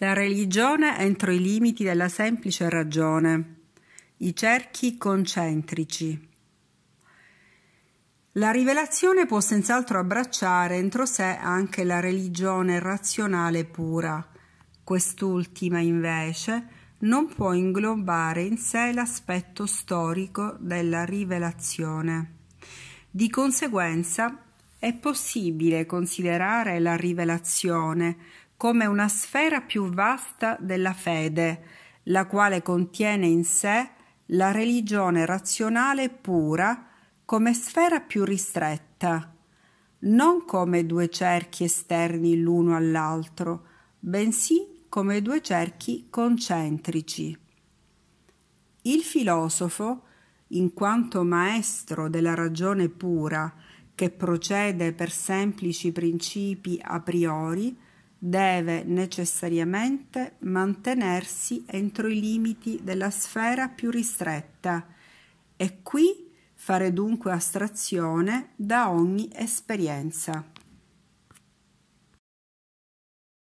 La religione entro i limiti della semplice ragione. I cerchi concentrici. La rivelazione può senz'altro abbracciare entro sé anche la religione razionale pura. Quest'ultima, invece, non può inglobare in sé l'aspetto storico della rivelazione. Di conseguenza, è possibile considerare la rivelazione come una sfera più vasta della fede, la quale contiene in sé la religione razionale pura come sfera più ristretta, non come due cerchi esterni l'uno all'altro, bensì come due cerchi concentrici. Il filosofo, in quanto maestro della ragione pura, che procede per semplici principi a priori, deve necessariamente mantenersi entro i limiti della sfera più ristretta e qui fare dunque astrazione da ogni esperienza.